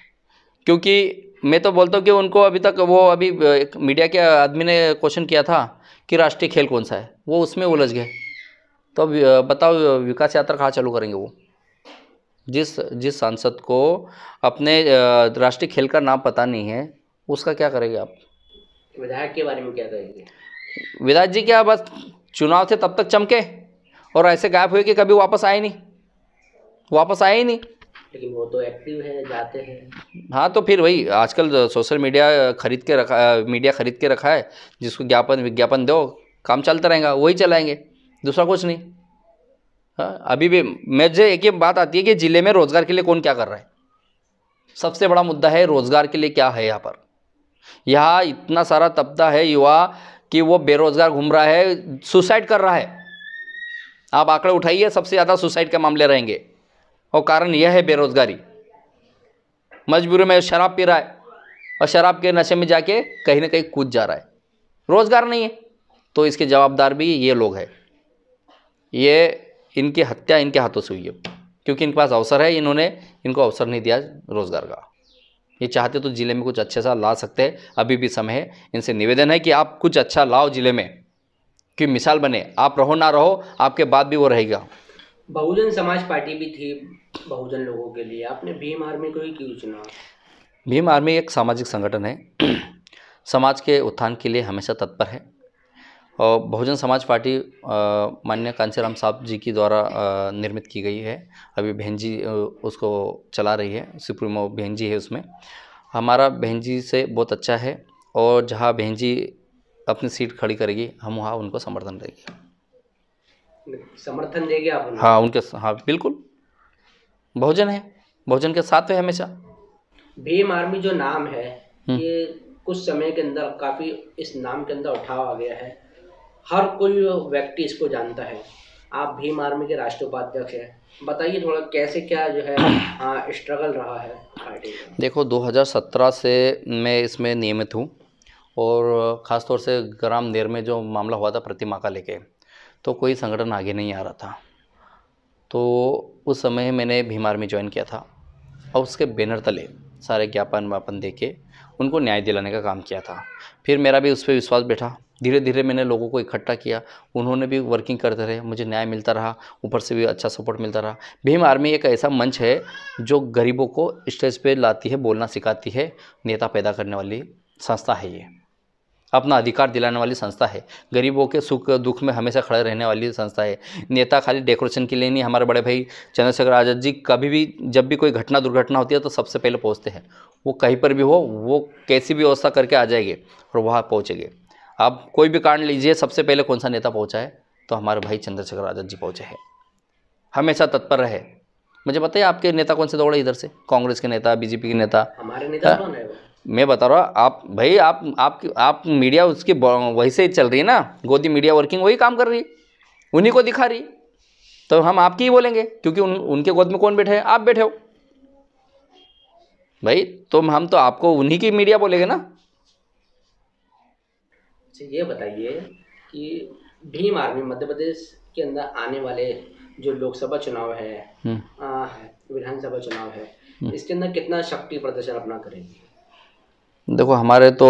क्योंकि मैं तो बोलता हूँ कि उनको अभी तक वो अभी एक मीडिया के आदमी ने क्वेश्चन किया था कि राष्ट्रीय खेल कौन सा है वो उसमें उलझ गए तो अब बताओ विकास यात्रा कहाँ चालू करेंगे वो जिस जिस सांसद को अपने राष्ट्रीय खेल का नाम पता नहीं है उसका क्या करेंगे आप विधायक के बारे में क्या करेंगे विधायक जी क्या बस चुनाव थे तब तक चमके और ऐसे गायब हुए कि कभी वापस आए नहीं वापस आए ही नहीं लेकिन वो तो एक्टिव है जाते हैं हाँ तो फिर वही आजकल सोशल मीडिया खरीद के रखा मीडिया खरीद के रखा है जिसको ज्ञापन विज्ञापन दो काम चलता रहेगा वही चलाएंगे दूसरा कुछ नहीं हाँ अभी भी जो एक ये बात आती है कि ज़िले में रोज़गार के लिए कौन क्या कर रहा है सबसे बड़ा मुद्दा है रोज़गार के लिए क्या है यहाँ पर यहाँ इतना सारा तबका है युवा कि वो बेरोज़गार घूम रहा है सुसाइड कर रहा है आप आंकड़े उठाइए सबसे ज़्यादा सुसाइड के मामले रहेंगे और कारण यह है बेरोज़गारी मजबूरी में शराब पी रहा है और शराब के नशे में जाके कहीं ना कहीं कूद जा रहा है रोज़गार नहीं है तो इसके जवाबदार भी ये लोग हैं ये इनकी हत्या इनके हाथों से हुई है क्योंकि इनके पास अवसर है इन्होंने इनको अवसर नहीं दिया रोज़गार का ये चाहते तो ज़िले में कुछ अच्छे सा ला सकते हैं अभी भी समय है इनसे निवेदन है कि आप कुछ अच्छा लाओ ज़िले में कि मिसाल बने आप रहो ना रहो आपके बाद भी वो रहेगा बहुजन समाज पार्टी भी थी बहुजन लोगों के लिए आपने भीम आर्मी को ही क्यों चुना भीम आर्मी एक सामाजिक संगठन है समाज के उत्थान के लिए हमेशा तत्पर है और बहुजन समाज पार्टी माननीय कांसीराम साहब जी की द्वारा निर्मित की गई है अभी बहन जी उसको चला रही है सुप्रीमो बहन जी है उसमें हमारा बहन जी से बहुत अच्छा है और जहाँ बहन जी अपनी सीट खड़ी करेगी हम वहाँ उनको समर्थन देंगे समर्थन देंगे आप हाँ उनके हाँ बिल्कुल बहुजन है बहुजन के साथ है हमेशा भीम आर्मी जो नाम है हम्म। ये कुछ समय के अंदर काफ़ी इस नाम के अंदर उठाव आ गया है हर कोई व्यक्ति इसको जानता है आप भीम आर्मी के राष्ट्रीय उपाध्यक्ष हैं बताइए थोड़ा कैसे क्या जो है स्ट्रगल हाँ, रहा है पार्टी देखो 2017 से मैं इसमें नियमित हूँ और ख़ासतौर से ग्राम देर में जो मामला हुआ था प्रतिमा का लेके तो कोई संगठन आगे नहीं आ रहा था तो उस समय मैंने भीम आर्मी ज्वाइन किया था और उसके बैनर तले सारे ज्ञापन वापन दे के उनको न्याय दिलाने का काम किया था फिर मेरा भी उस पर विश्वास बैठा धीरे धीरे मैंने लोगों को इकट्ठा किया उन्होंने भी वर्किंग करते रहे मुझे न्याय मिलता रहा ऊपर से भी अच्छा सपोर्ट मिलता रहा भीम आर्मी एक ऐसा मंच है जो गरीबों को स्टेज पे लाती है बोलना सिखाती है नेता पैदा करने वाली संस्था है ये अपना अधिकार दिलाने वाली संस्था है गरीबों के सुख दुख में हमेशा खड़े रहने वाली संस्था है नेता खाली डेकोरेशन के लिए नहीं हमारे बड़े भाई चंद्रशेखर आजाद जी कभी भी जब भी कोई घटना दुर्घटना होती है तो सबसे पहले पहुँचते हैं वो कहीं पर भी हो वो कैसी भी व्यवस्था करके आ जाएंगे और वहाँ पहुँचेंगे आप कोई भी कांड लीजिए सबसे पहले कौन सा नेता पहुंचा है तो हमारे भाई चंद्रशेखर आज़ाद जी पहुंचे हैं हमेशा तत्पर रहे मुझे पता है आपके नेता कौन से दौड़े इधर से कांग्रेस के नेता बीजेपी के नेता हमारे नेता हाँ? है मैं बता रहा हूँ आप भाई आप आप आप मीडिया उसकी वही से चल रही है ना गोदी मीडिया वर्किंग वही काम कर रही है उन्हीं को दिखा रही तो हम आपकी ही बोलेंगे क्योंकि उन उनके गोद में कौन बैठे हैं आप बैठे हो भाई तो हम तो आपको उन्हीं की मीडिया बोलेंगे ना से ये बताइए कि भीम आर्मी मध्य प्रदेश के अंदर आने वाले जो लोकसभा चुनाव है हम्म। विधानसभा चुनाव है हम्म। इसके अंदर कितना शक्ति प्रदर्शन अपना करेंगे देखो हमारे तो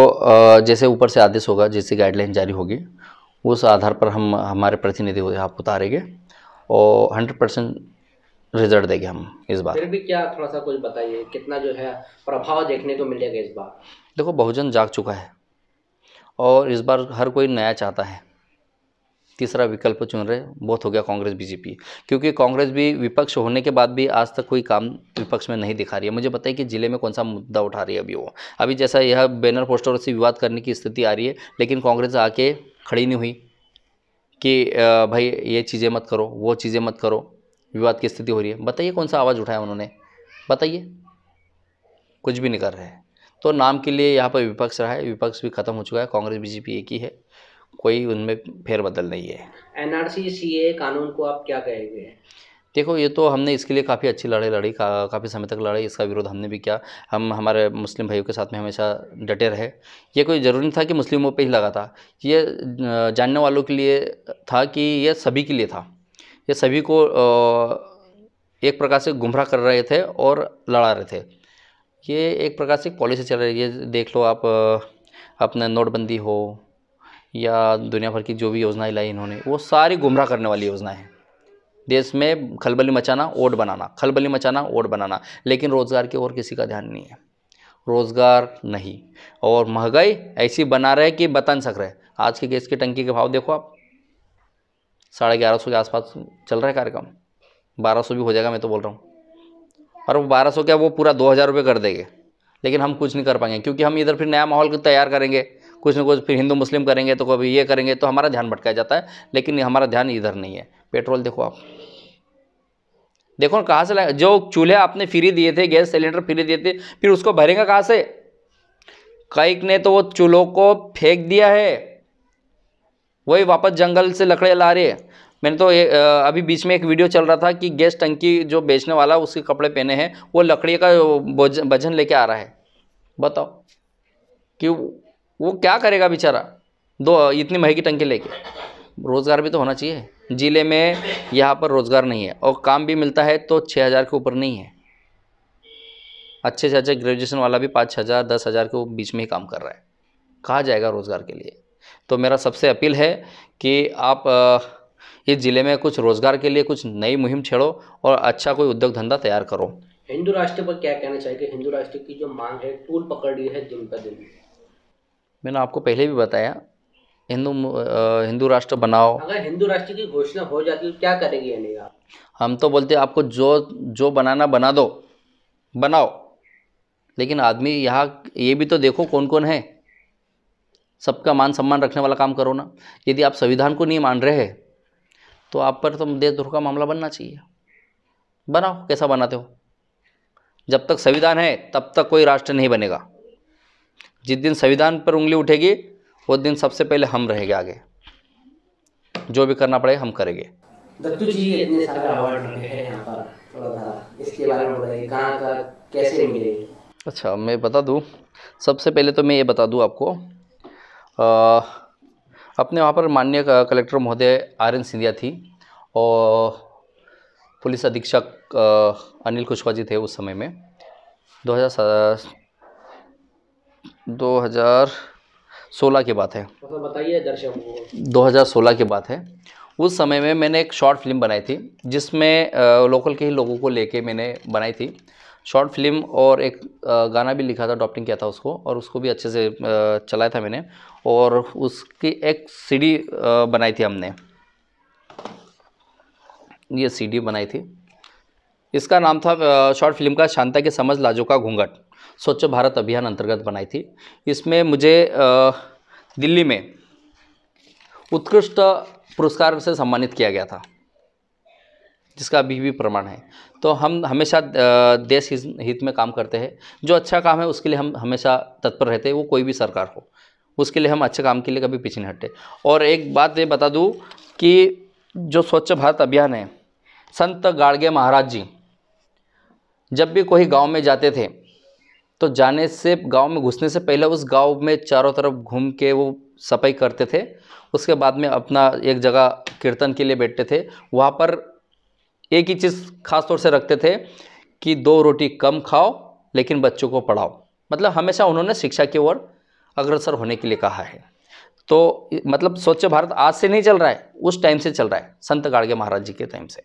जैसे ऊपर से आदेश होगा जैसी गाइडलाइन जारी होगी उस आधार पर हम हमारे प्रतिनिधि आप उतारेंगे और हंड्रेड परसेंट रिजल्ट देंगे हम इस बार फिर भी क्या थोड़ा सा कुछ बताइए कितना जो है प्रभाव देखने को मिलेगा इस बार देखो बहुजन जाग चुका है और इस बार हर कोई नया चाहता है तीसरा विकल्प चुन रहे बहुत हो गया कांग्रेस बीजेपी क्योंकि कांग्रेस भी विपक्ष होने के बाद भी आज तक कोई काम विपक्ष में नहीं दिखा रही है मुझे बताइए कि जिले में कौन सा मुद्दा उठा रही है अभी वो अभी जैसा यह बैनर पोस्टर से विवाद करने की स्थिति आ रही है लेकिन कांग्रेस आके खड़ी नहीं हुई कि भाई ये चीज़ें मत करो वो चीज़ें मत करो विवाद की स्थिति हो रही है बताइए कौन सा आवाज़ उठाया उन्होंने बताइए कुछ भी नहीं कर रहे हैं तो नाम के लिए यहाँ पर विपक्ष रहा है विपक्ष भी खत्म हो चुका है कांग्रेस बीजेपी एक ही है कोई उनमें फेरबदल नहीं है एनआरसी सीए कानून को आप क्या कहेंगे देखो ये तो हमने इसके लिए काफ़ी अच्छी लड़ाई लड़ी का, काफ़ी समय तक लड़ाई इसका विरोध हमने भी किया हम हमारे मुस्लिम भाइयों के साथ में हमेशा डटे रहे ये कोई ज़रूरी नहीं था कि मुस्लिमों पे ही लगा था ये जानने वालों के लिए था कि ये सभी के लिए था ये सभी को एक प्रकार से गुमराह कर रहे थे और लड़ा रहे थे ये एक प्रकार से पॉलिसी चल रही है देख लो आप अपना नोटबंदी हो या दुनिया भर की जो भी योजनाएं लाई इन्होंने वो सारी गुमराह करने वाली योजनाएं हैं देश में खलबली मचाना वोट बनाना खलबली मचाना वोट बनाना लेकिन रोज़गार की ओर किसी का ध्यान नहीं है रोज़गार नहीं और महंगाई ऐसी बना रहे कि बता नहीं सक रहे आज के गैस की टंकी के भाव देखो आप साढ़े ग्यारह सौ के आसपास चल रहा है कार्यक्रम बारह सौ भी हो जाएगा मैं तो बोल रहा हूँ और वो बारह सौ क्या वो पूरा दो हज़ार रुपये कर देंगे लेकिन हम कुछ नहीं कर पाएंगे क्योंकि हम इधर फिर नया माहौल तैयार करेंगे कुछ ना कुछ फिर हिंदू मुस्लिम करेंगे तो कभी ये करेंगे तो हमारा ध्यान भटकाया जाता है लेकिन हमारा ध्यान इधर नहीं है पेट्रोल देखो आप देखो कहाँ से लाए जो चूल्हे आपने फ्री दिए थे गैस सिलेंडर फ्री दिए थे फिर उसको भरेंगे कहाँ से कईक ने तो वो चूल्हों को फेंक दिया है वही वापस जंगल से लकड़े ला रहे मैंने तो ए, अभी बीच में एक वीडियो चल रहा था कि गैस टंकी जो बेचने वाला उसके कपड़े पहने हैं वो लकड़ी का वजन लेके आ रहा है बताओ कि वो क्या करेगा बेचारा दो इतनी महंगी टंकी लेके रोज़गार भी तो होना चाहिए ज़िले में यहाँ पर रोज़गार नहीं है और काम भी मिलता है तो छः हज़ार के ऊपर नहीं है अच्छे से अच्छे ग्रेजुएशन वाला भी पाँच हज़ार दस हज़ार के बीच में ही काम कर रहा है कहा जाएगा रोज़गार के लिए तो मेरा सबसे अपील है कि आप इस ज़िले में कुछ रोजगार के लिए कुछ नई मुहिम छेड़ो और अच्छा कोई उद्योग धंधा तैयार करो हिंदू राष्ट्र पर क्या कहना चाहिए हिंदू राष्ट्र की जो मांग है टूल पकड़ रही है दिन पर दिन मैंने आपको पहले भी बताया हिंदू हिंदू राष्ट्र बनाओ अगर हिंदू राष्ट्र की घोषणा हो जाती तो क्या करेगी हम तो बोलते आपको जो जो बनाना बना दो बनाओ लेकिन आदमी यहाँ ये भी तो देखो कौन कौन है सबका मान सम्मान रखने वाला काम करो ना यदि आप संविधान को नहीं मान रहे हैं तो आप पर तो देशद्रोह का मामला बनना चाहिए बनाओ कैसा बनाते हो जब तक संविधान है तब तक कोई राष्ट्र नहीं बनेगा जिस दिन संविधान पर उंगली उठेगी वो दिन सबसे पहले हम रहेंगे आगे जो भी करना पड़ेगा हम करेंगे दत्तू जी इतने सारे अवार्ड हैं यहाँ पर थोड़ा इसके बारे में बताइए कहाँ का कैसे मिले अच्छा मैं बता दूँ सबसे पहले तो मैं ये बता दूँ आपको आ, अपने वहाँ पर माननीय कलेक्टर महोदय आर एन सिंधिया थी और पुलिस अधीक्षक अनिल कुशवा जी थे उस समय में 2000 2016 की बात है मतलब बताइए दर्शकों 2016 की बात है उस समय में मैंने एक शॉर्ट फिल्म बनाई थी जिसमें लोकल के ही लोगों को लेके मैंने बनाई थी शॉर्ट फिल्म और एक गाना भी लिखा था डॉप्टिंग किया था उसको और उसको भी अच्छे से चलाया था मैंने और उसकी एक सीडी बनाई थी हमने ये सीडी बनाई थी इसका नाम था शॉर्ट फिल्म का शांता की समझ लाजो का घूंघट स्वच्छ भारत अभियान अंतर्गत बनाई थी इसमें मुझे दिल्ली में उत्कृष्ट पुरस्कार से सम्मानित किया गया था जिसका अभी भी प्रमाण है तो हम हमेशा देश हित में काम करते हैं जो अच्छा काम है उसके लिए हम हमेशा तत्पर रहते हैं वो कोई भी सरकार हो उसके लिए हम अच्छे काम के लिए कभी पीछे नहीं हटे और एक बात ये बता दूँ कि जो स्वच्छ भारत अभियान है संत गाड़गे महाराज जी जब भी कोई गांव में जाते थे तो जाने से गांव में घुसने से पहले उस गांव में चारों तरफ घूम के वो सफाई करते थे उसके बाद में अपना एक जगह कीर्तन के लिए बैठते थे वहाँ पर एक ही चीज़ खास तौर से रखते थे कि दो रोटी कम खाओ लेकिन बच्चों को पढ़ाओ मतलब हमेशा उन्होंने शिक्षा की ओर अग्रसर होने के लिए कहा है तो मतलब स्वच्छ भारत आज से नहीं चल रहा है उस टाइम से चल रहा है संत गाड़गे महाराज जी के टाइम से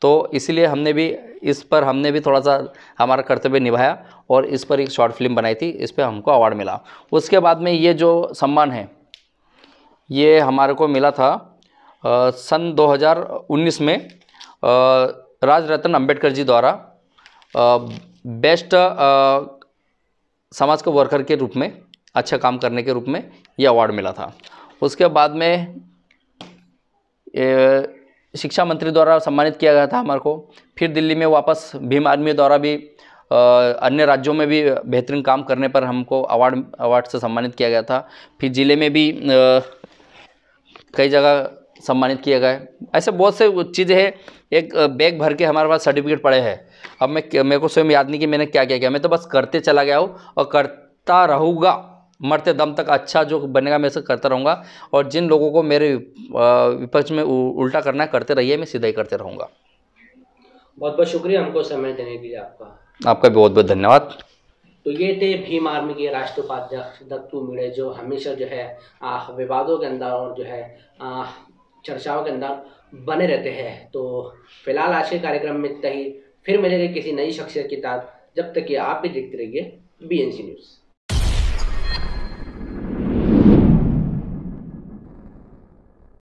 तो इसीलिए हमने भी इस पर हमने भी थोड़ा सा हमारा कर्तव्य निभाया और इस पर एक शॉर्ट फिल्म बनाई थी इस पर हमको अवार्ड मिला उसके बाद में ये जो सम्मान है ये हमारे को मिला था आ, सन 2019 में राज रतन अम्बेडकर जी द्वारा आ, बेस्ट आ, समाज के वर्कर के रूप में अच्छा काम करने के रूप में ये अवार्ड मिला था उसके बाद में शिक्षा मंत्री द्वारा सम्मानित किया गया था हमारे को फिर दिल्ली में वापस भीम आर्मी द्वारा भी अन्य राज्यों में भी बेहतरीन काम करने पर हमको अवार्ड अवार्ड से सम्मानित किया गया था फिर ज़िले में भी कई जगह सम्मानित किया गया ऐसे बहुत से चीज़ें हैं एक बैग भर के हमारे पास सर्टिफिकेट पड़े हैं अब मैं मेरे को स्वयं याद नहीं कि मैंने क्या क्या किया मैं तो बस करते चला गया हूँ और करता रहूँगा मरते दम तक अच्छा जो बनेगा मैं इसे करता रहूँगा और जिन लोगों को मेरे विपक्ष में उल्टा करना करते रहिए मैं सीधा ही करते रहूँगा बहुत बहुत शुक्रिया हमको समय देने के लिए आपका आपका भी बहुत बहुत धन्यवाद तो ये थे भीम आर्मी के राष्ट्रीय उपाध्यक्ष दत्तू मिड़े जो हमेशा जो है विवादों के अंदर और जो है चर्चाओं के अंदर बने रहते हैं तो फिलहाल आज के कार्यक्रम में इतना ही फिर मिलेंगे किसी नई शख्सियत के साथ जब तक कि आप भी देखते रहिए बी न्यूज़